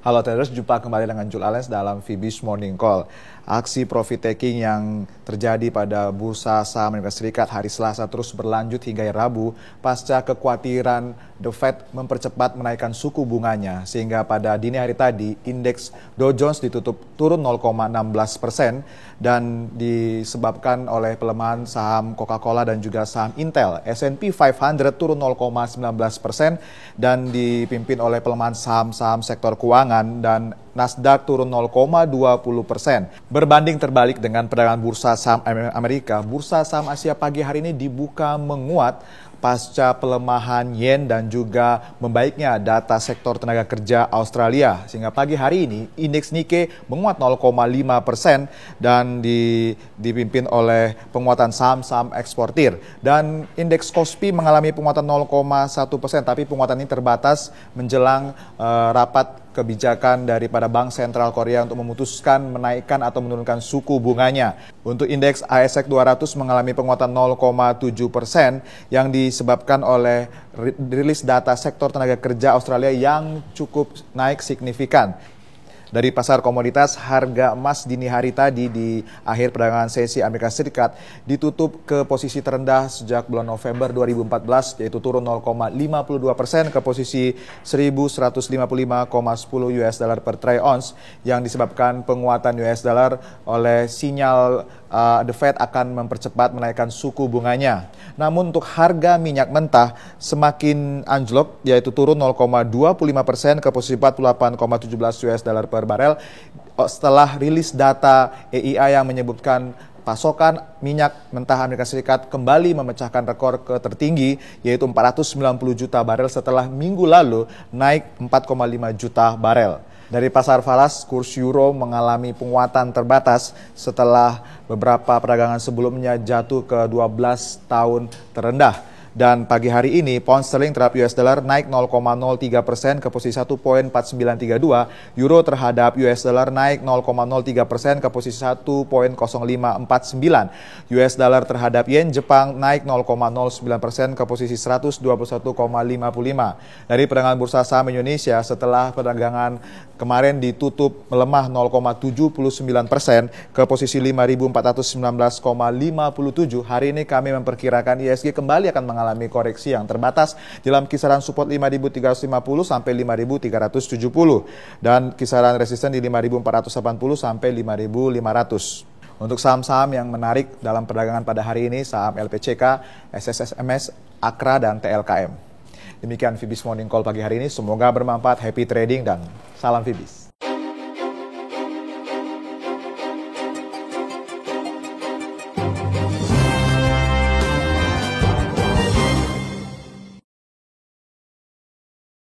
Halo Traders, jumpa kembali dengan Jul Alens dalam Fibis Morning Call. Aksi profit taking yang terjadi pada bursa saham Amerika Serikat hari Selasa terus berlanjut hingga Rabu pasca kekhawatiran The Fed mempercepat menaikkan suku bunganya sehingga pada dini hari tadi indeks Dow Jones ditutup turun 0,16 persen dan disebabkan oleh pelemahan saham Coca-Cola dan juga saham Intel. S&P 500 turun 0,19 persen dan dipimpin oleh pelemahan saham-saham sektor keuangan keuangan dan Nasdaq turun 0,20 persen. Berbanding terbalik dengan perdagangan bursa saham Amerika, bursa saham Asia pagi hari ini dibuka menguat pasca pelemahan yen dan juga membaiknya data sektor tenaga kerja Australia. Sehingga pagi hari ini indeks Nikkei menguat 0,5 persen dan dipimpin oleh penguatan saham-saham eksportir. Dan indeks Kospi mengalami penguatan 0,1 persen, tapi penguatan ini terbatas menjelang uh, rapat kebijakan daripada Bank Sentral Korea untuk memutuskan menaikkan atau menurunkan suku bunganya. Untuk indeks ASX 200 mengalami penguatan 0,7 persen yang disebabkan oleh rilis data sektor tenaga kerja Australia yang cukup naik signifikan. Dari pasar komoditas, harga emas dini hari tadi di akhir perdagangan sesi Amerika Serikat ditutup ke posisi terendah sejak bulan November 2014, yaitu turun 0,52 persen ke posisi 1.155,10 US dollar per troy ounce yang disebabkan penguatan US dollar oleh sinyal uh, the Fed akan mempercepat menaikkan suku bunganya. Namun untuk harga minyak mentah semakin anjlok yaitu turun 0,25 persen ke posisi 48,17 US dollar per barel oh, setelah rilis data EIA e yang menyebutkan pasokan minyak mentah Amerika Serikat kembali memecahkan rekor ke tertinggi yaitu 490 juta barel setelah minggu lalu naik 4,5 juta barel. Dari pasar falas, kurs euro mengalami penguatan terbatas setelah beberapa perdagangan sebelumnya jatuh ke 12 tahun terendah. Dan pagi hari ini, pound sterling terhadap US dollar naik 0,03 persen ke posisi 1.4932, euro terhadap US dollar naik 0,03 persen ke posisi 1.0549, US dollar terhadap yen Jepang naik 0,09 persen ke posisi 121,55. Dari perdagangan bursa saham Indonesia setelah perdagangan kemarin ditutup melemah 0,79 persen ke posisi 5.419,57, hari ini kami memperkirakan ISG kembali akan mengalami mengalami koreksi yang terbatas dalam kisaran support 5.350 sampai 5.370 dan kisaran resisten di 5.480 sampai 5.500. Untuk saham-saham yang menarik dalam perdagangan pada hari ini, saham LPCK, SSSMS, Akra, dan TLKM. Demikian Fibis Morning Call pagi hari ini. Semoga bermanfaat, happy trading, dan salam Fibis.